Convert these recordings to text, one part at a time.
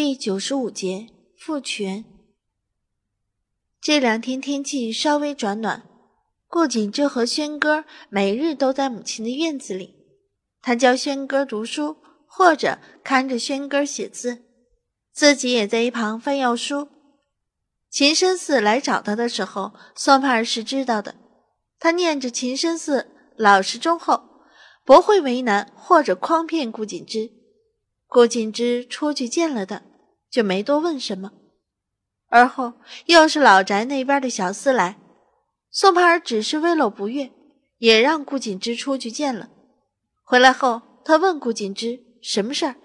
第九十五节，父权。这两天天气稍微转暖，顾锦之和轩哥每日都在母亲的院子里，他教轩哥读书，或者看着轩哥写字，自己也在一旁翻药书。秦深寺来找他的时候，算盘是知道的。他念着秦深寺老实忠厚，不会为难或者诓骗顾锦之。顾锦之出去见了的。就没多问什么，而后又是老宅那边的小厮来，宋盼儿只是微露不悦，也让顾锦之出去见了。回来后，他问顾锦之什么事儿，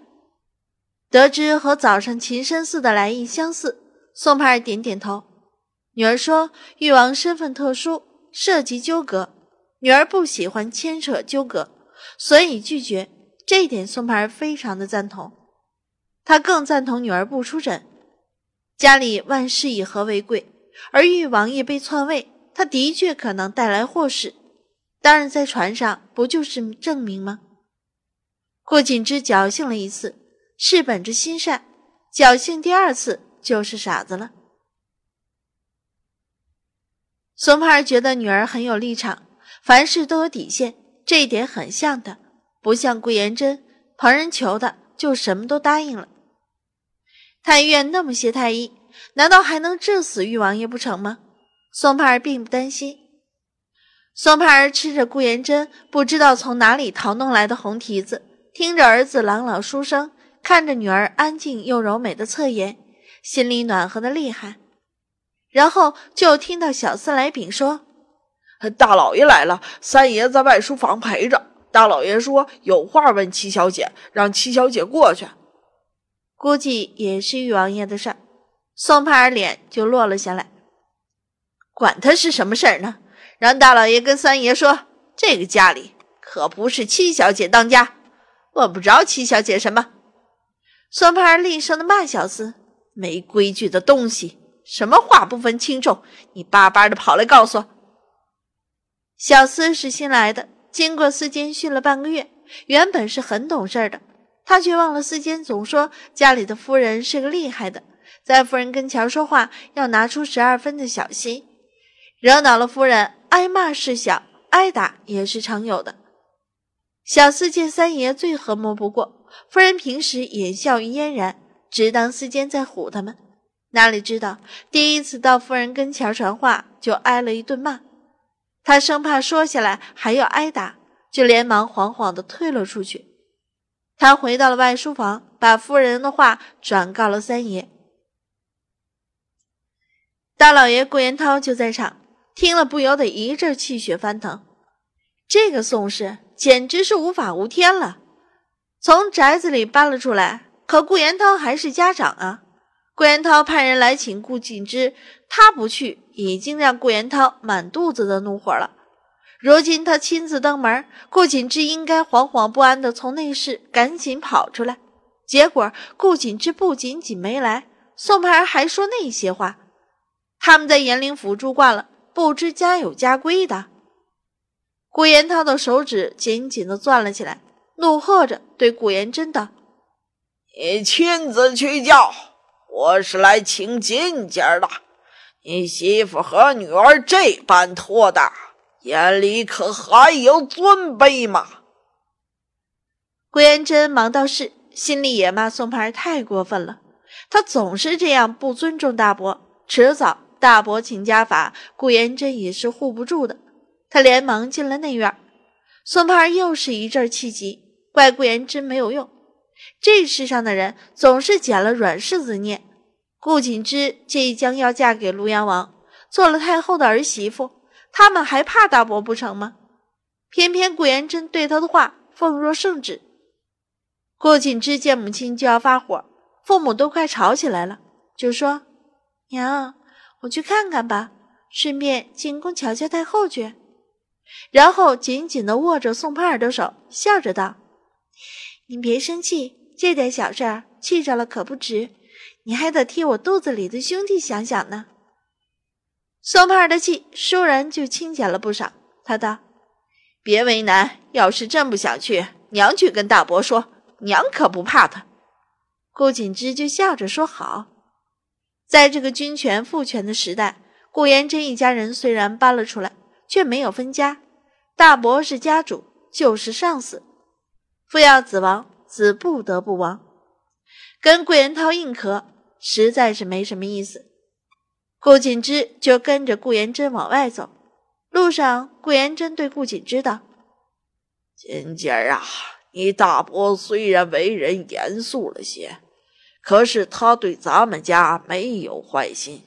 得知和早上秦深寺的来意相似，宋盼儿点点头。女儿说：“誉王身份特殊，涉及纠葛，女儿不喜欢牵扯纠葛，所以拒绝。”这一点，宋盼儿非常的赞同。他更赞同女儿不出诊，家里万事以和为贵。而誉王爷被篡位，他的确可能带来祸事。当然，在船上不就是证明吗？霍锦之侥幸了一次，是本着心善，侥幸第二次就是傻子了。孙盼儿觉得女儿很有立场，凡事都有底线，这一点很像他，不像顾延真，旁人求的就什么都答应了。太医院那么些太医，难道还能治死玉王爷不成吗？宋盼儿并不担心。宋盼儿吃着顾延珍不知道从哪里淘弄来的红蹄子，听着儿子朗朗书声，看着女儿安静又柔美的侧颜，心里暖和的厉害。然后就听到小厮来禀说：“大老爷来了，三爷在外书房陪着。大老爷说有话问七小姐，让七小姐过去。”估计也是玉王爷的事儿，宋盼儿脸就落了下来。管他是什么事儿呢，让大老爷跟三爷说，这个家里可不是七小姐当家，问不着七小姐什么。宋盼儿厉声的骂小厮：“没规矩的东西，什么话不分轻重，你巴巴的跑来告诉小厮是新来的，经过司金训了半个月，原本是很懂事的。他却忘了，司坚总说家里的夫人是个厉害的，在夫人跟前说话要拿出十二分的小心，惹恼了夫人，挨骂是小，挨打也是常有的。小四见三爷最和睦不过，夫人平时也笑于嫣然，只当四坚在唬他们，哪里知道第一次到夫人跟前传话就挨了一顿骂，他生怕说下来还要挨打，就连忙惶惶地退了出去。他回到了外书房，把夫人的话转告了三爷。大老爷顾延涛就在场，听了不由得一阵气血翻腾。这个宋氏简直是无法无天了，从宅子里搬了出来。可顾延涛还是家长啊。顾延涛派人来请顾景之，他不去，已经让顾延涛满肚子的怒火了。如今他亲自登门，顾锦之应该惶惶不安地从内室赶紧跑出来。结果顾锦之不仅仅没来，宋盼儿还说那些话。他们在延陵府住惯了，不知家有家规的。顾延涛的手指紧紧地攥了起来，怒喝着对顾延真道：“你亲自去叫，我是来请金家的。你媳妇和女儿这般拖的。”眼里可还有尊卑吗？顾延真忙道：“是。”心里也骂宋盼儿太过分了。他总是这样不尊重大伯，迟早大伯请家法，顾延真也是护不住的。他连忙进了内院。宋盼儿又是一阵气急，怪顾延真没有用。这世上的人总是捡了软柿子捏。顾锦之这将要嫁给庐阳王，做了太后的儿媳妇。他们还怕大伯不成吗？偏偏顾延真对他的话奉若圣旨。顾锦之见母亲就要发火，父母都快吵起来了，就说：“娘，我去看看吧，顺便进宫瞧瞧太后去。”然后紧紧地握着宋盼儿的手，笑着道：“你别生气，这点小事儿气着了可不值。你还得替我肚子里的兄弟想想呢。”宋盼儿的气倏然就轻减了不少。他道：“别为难，要是真不想去，娘去跟大伯说。娘可不怕他。”顾锦之就笑着说：“好。”在这个君权父权的时代，顾延真一家人虽然搬了出来，却没有分家。大伯是家主，就是上司。父要子亡，子不得不亡。跟贵人涛硬壳，实在是没什么意思。顾锦之就跟着顾延真往外走，路上，顾延真对顾锦之道：“金姐儿啊，你大伯虽然为人严肃了些，可是他对咱们家没有坏心。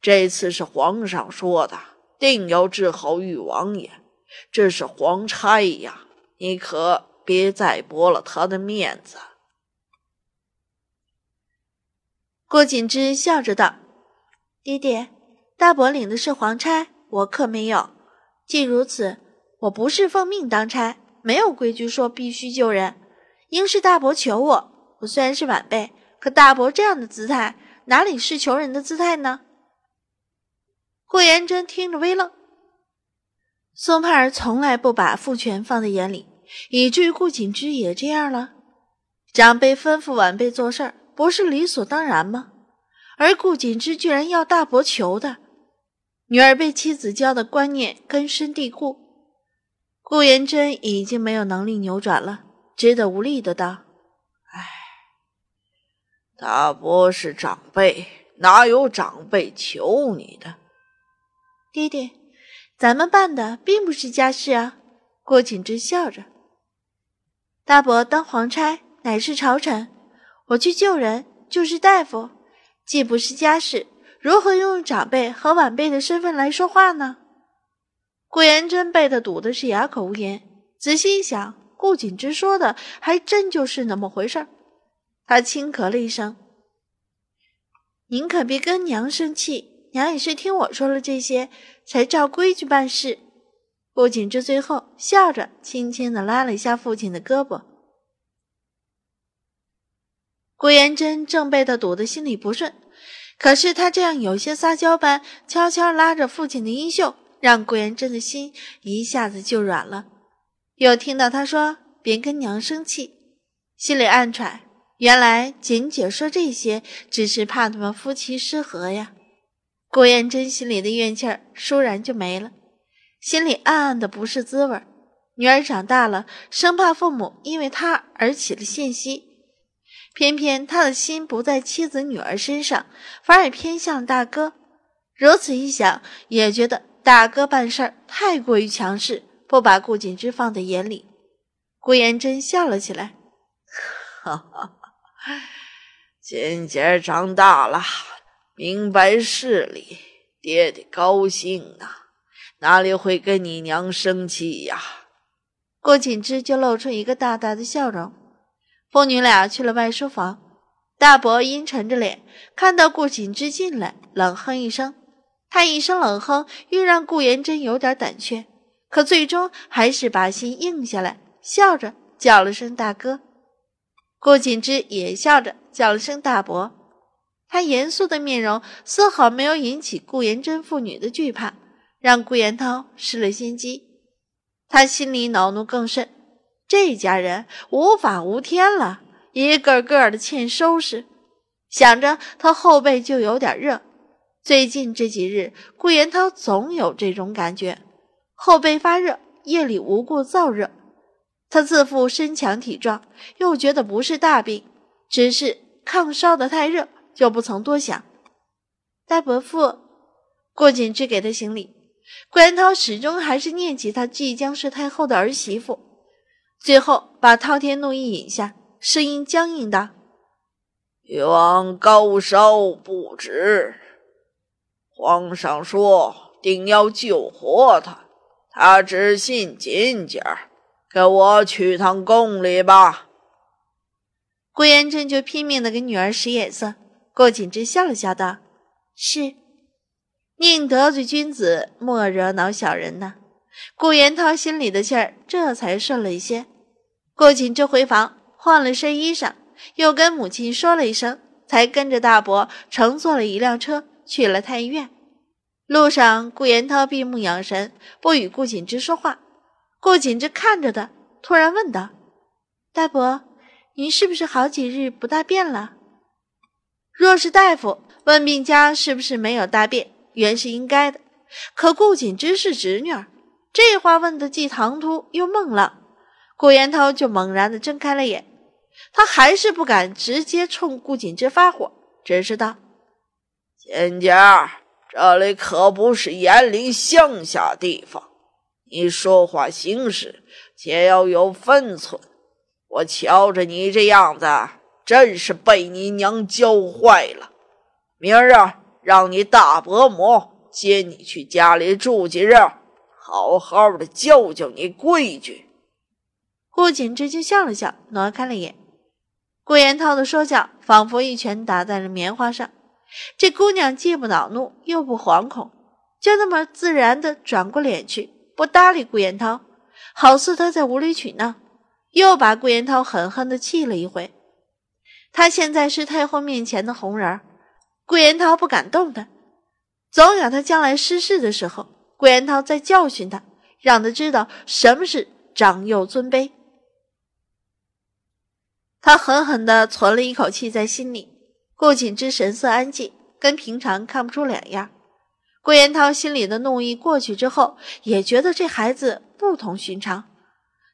这次是皇上说的，定要治好誉王爷，这是皇差呀，你可别再驳了他的面子。”顾锦之笑着道。爹爹，大伯领的是皇差，我可没有。既如此，我不是奉命当差，没有规矩说必须救人。应是大伯求我，我虽然是晚辈，可大伯这样的姿态，哪里是求人的姿态呢？顾延贞听着微愣，宋盼儿从来不把父权放在眼里，以至于顾景之也这样了。长辈吩咐晚辈做事儿，不是理所当然吗？而顾锦之居然要大伯求的，女儿被妻子教的观念根深蒂固，顾延真已经没有能力扭转了，只得无力的道：“哎，大伯是长辈，哪有长辈求你的？爹爹，咱们办的并不是家事啊。”顾景之笑着：“大伯当皇差，乃是朝臣，我去救人就是大夫。”既不是家事，如何用长辈和晚辈的身份来说话呢？顾延真被他堵的是哑口无言，仔细一想，顾景之说的还真就是那么回事。他轻咳了一声：“您可别跟娘生气，娘也是听我说了这些，才照规矩办事。”顾景之最后笑着，轻轻的拉了一下父亲的胳膊。顾延真正被他堵得心里不顺。可是他这样有些撒娇般悄悄拉着父亲的衣袖，让顾延真的心一下子就软了。又听到他说别跟娘生气，心里暗揣，原来锦姐说这些只是怕他们夫妻失和呀。顾延真心里的怨气儿倏然就没了，心里暗暗的不是滋味。女儿长大了，生怕父母因为她而起了信息。偏偏他的心不在妻子女儿身上，反而偏向大哥。如此一想，也觉得大哥办事儿太过于强势，不把顾锦之放在眼里。顾延真笑了起来：“哈哈，锦锦长大了，明白事理，爹爹高兴啊，哪里会跟你娘生气呀？”顾锦之就露出一个大大的笑容。父女俩去了外书房，大伯阴沉着脸，看到顾景之进来，冷哼一声。他一声冷哼，欲让顾延真有点胆怯，可最终还是把心硬下来，笑着叫了声“大哥”。顾景之也笑着叫了声“大伯”。他严肃的面容丝毫没有引起顾延真父女的惧怕，让顾延涛失了心机，他心里恼怒更甚。这家人无法无天了，一个个的欠收拾。想着他后背就有点热，最近这几日，顾延涛总有这种感觉，后背发热，夜里无故燥热。他自负身强体壮，又觉得不是大病，只是炕烧得太热，就不曾多想。大伯父，顾锦之给他行礼。顾延涛始终还是念起他即将是太后的儿媳妇。最后把滔天怒意引下，声音僵硬道：“誉王高烧不止，皇上说定要救活他，他只信金家，跟我去趟宫里吧。”顾延振就拼命的给女儿使眼色，顾锦之笑了笑，道：“是，宁得罪君子，莫惹恼小人呢。”顾延涛心里的气儿这才顺了一些。顾锦之回房换了身衣裳，又跟母亲说了一声，才跟着大伯乘坐了一辆车去了太医院。路上，顾延涛闭目养神，不与顾锦之说话。顾锦之看着他，突然问道：“大伯，您是不是好几日不大便了？若是大夫问病家是不是没有大便，原是应该的。可顾锦之是侄女儿。”这话问的既唐突又懵了，顾延涛就猛然的睁开了眼。他还是不敢直接冲顾锦之发火，只是道：“仙家，这里可不是延陵乡下地方，你说话行事且要有分寸。我瞧着你这样子，真是被你娘教坏了。明啊，让你大伯母接你去家里住几日。”好好的教教你规矩。顾景之就笑了笑，挪开了眼。顾延涛的说教仿佛一拳打在了棉花上。这姑娘既不恼怒，又不惶恐，就那么自然的转过脸去，不搭理顾延涛，好似他在无理取闹，又把顾延涛狠狠的气了一回。他现在是太后面前的红人，顾延涛不敢动他，总想他将来失势的时候。顾延涛在教训他，让他知道什么是长幼尊卑。他狠狠的存了一口气在心里。顾锦之神色安静，跟平常看不出两样。顾延涛心里的怒意过去之后，也觉得这孩子不同寻常。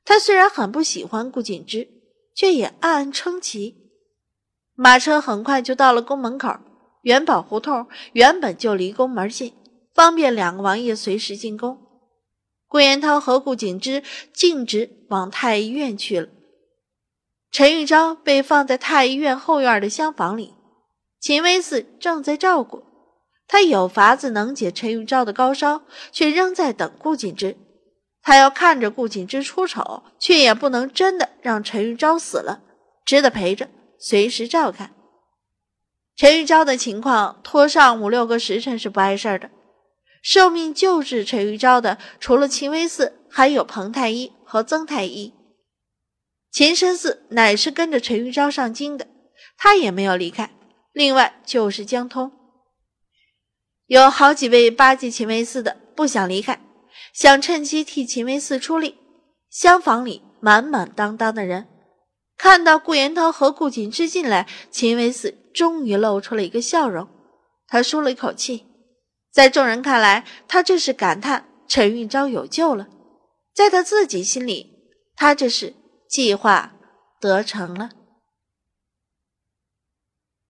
他虽然很不喜欢顾锦之，却也暗暗称奇。马车很快就到了宫门口，元宝胡同原本就离宫门近。方便两个王爷随时进宫，顾延涛和顾景之径直往太医院去了。陈玉昭被放在太医院后院的厢房里，秦威四正在照顾他，有法子能解陈玉昭的高烧，却仍在等顾景之。他要看着顾景之出丑，却也不能真的让陈玉昭死了，只得陪着，随时照看陈玉昭的情况，拖上五六个时辰是不碍事儿的。受命救治陈玉昭的，除了秦为寺，还有彭太医和曾太医。秦深寺乃是跟着陈玉昭上京的，他也没有离开。另外就是江通，有好几位巴结秦为寺的，不想离开，想趁机替秦为寺出力。厢房里满满当当的人，看到顾延涛和顾景之进来，秦为寺终于露出了一个笑容，他舒了一口气。在众人看来，他这是感叹陈运章有救了；在他自己心里，他这是计划得成了。